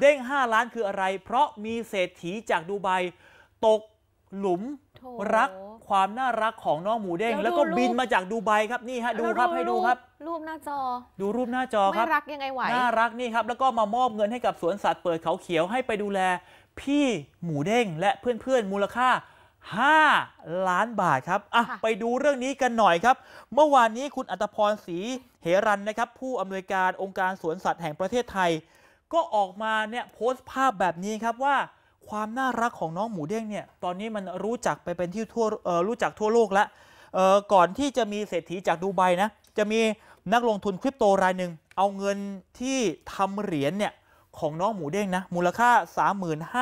เด้ง5 ล้านคืออะไร เพราะมีเศรษฐีจากดูไบตกหลุมรักความน่ารักของน้องหมูเด้ง แล้วก็บินมาจากดูไบครับนี่ฮะดูครับให้ดูครับ รูปหน้าจอดูรูปหน้าจอคไม่รับรักยังไงไหวน่ารักนี่ครับแล้วก็มามอบเงินให้กับสวนสัตว์เปิดเขาเขียวให้ไปดูแล พี่หมูเด้งและเพื่อนๆมูลค่า5ล้านบาทครับอ่ะไปดูเรื่องนี้กันหน่อยครับ เมื่อวานนี้คุณอัตพรศรีเหรันนะครับ ผู้อำนวยการองค์การสวนสัตว์แห่งประเทศไทยก็ออกมาเนี่ยโพสต์ภาพแบบนี้ครับว่าความน่ารักของน้องหมูเด้งเนี่ยตอนนี้มันรู้จักไปเป็นที่ทั่วรู้จักทั่วโลกแล้ว ก่อนที่จะมีเศรษฐีจากดูไบนะจะมีนักลงทุนคริปโตรายหนึ่งเอาเงินที่ทำเหรียญเนี่ยของน้องหมูเด้งนะมูลค่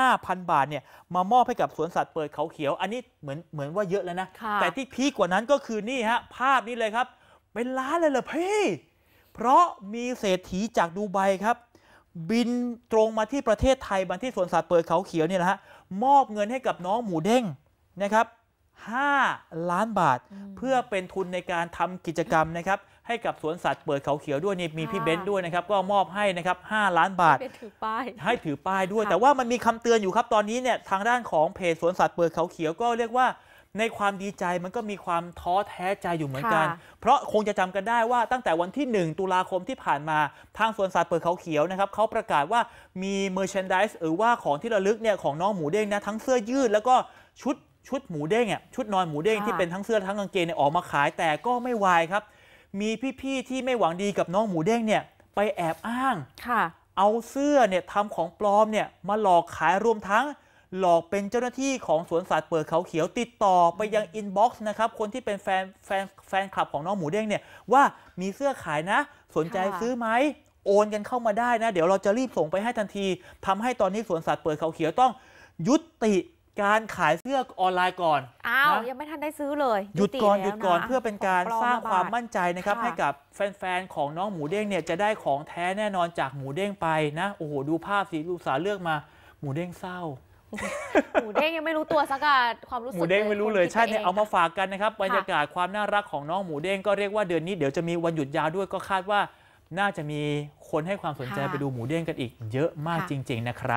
า 35,000 บาทเนี่ย มามอบให้กับสวนสัตว์เปิดเขาเขียวอันนี้เหมือนเหมือนว่าเยอะแล้วนะ แต่ที่พีกว่านั้นก็คือนี่ฮะภาพนี้เลยครับ เป็นล้านเลยเหรอพี่เพราะมีเศรษฐีจากดูไบครับบินตรงมาที่ประเทศไทยบันที่สวนสัตว์เปิดเขาเขียวเนี่ยนะฮะมอบเงินให้กับน้องหมูเด้งนะครับ 5 ล้านบาทเพื่อเป็นทุนในการทำกิจกรรมนะครับให้กับสวนสัตว์เปิดเขาเขียวด้วยนี่มีพี่เบนซ์ด้วยนะครับก็มอบให้นะครับ5ล้านบาทให้ถือป้ายให้ถือป้ายด้วย แต่ว่ามันมีคำเตือนอยู่ครับตอนนี้เนี่ยทางด้านของเพจสวนสัตว์เปิดเขาเขียวก็เรียกว่าในความดีใจมันก็มีความท้อแท้ใจอยู่เหมือนกัน เพราะคงจะจำกันได้ว่าตั้งแต่วันที่ 1 ตุลาคมที่ผ่านมาทางสวนสัตว์เปิดเขาเขียวนะครับเขาประกาศว่ามีเมอร์เชนดิสหรือว่าของที่ระลึกเนี่ยของน้องหมูเด้งนะทั้งเสื้อยืด แล้วก็ชุดชุดหมูเด้งอ่ะชุดนอนหมูเด้งที่เป็นทั้งเสื้อทั้งกางเกงเนี่ยออกมาขายแต่ก็ไม่ไวายครับ มีพี่ๆที่ไม่หวังดีกับน้องหมูเด้งเนี่ยไปแอบอ้างเอาเสื้อเนี่ยทำของปลอมเนี่ยมาหลอกขายรวมทั้งหลอกเป็นเจ้าหน้าที่ของสวนสัตว์เปิดเขาเขียวติดต่อไปยังอินบ็อกซ์นะครับคนที่เป็นแฟนแฟนแฟนคลับของน้องหมูเด้งเนี่ยว่ามีเสื้อขายนะ สนใจซื้อไหม โอนกันเข้ามาได้นะเดี๋ยวเราจะรีบส่งไปให้ทันที ทำให้ตอนนี้สวนสัตว์เปิดเขาเขียวต้อง ยุติการขายเสื้อออนไลน์ก่อนอ้าวยังไม่ทันได้ซื้อเลยหยุดก่อนหยุดก่อนเพื่อเป็นการสร้างความมั่นใจนะครับให้กับแฟนๆของน้องหมูเด้งเนี่ยจะได้ของแท้แน่นอนจากหมูเด้งไปนะโอ้โหดูภาพสีลูกสาเลือกมาหมูเด้งเศร้าหมูเด้งยังไม่รู้ตัวสักการความรู้สึกหมูเด้งไม่รู้เลยใช่เนี่ยเอามาฝากกันนะครับบรรยากาศความน่ารักของน้องหมูเด้งก็เรียกว่าเดือนนี้เดี๋ยวจะมีวันหยุดยาวด้วยก็คาดว่าน่าจะมีคนให้ความสนใจไปดูหมูเด้งกันอีก เยอะมากจริง ๆนะครับ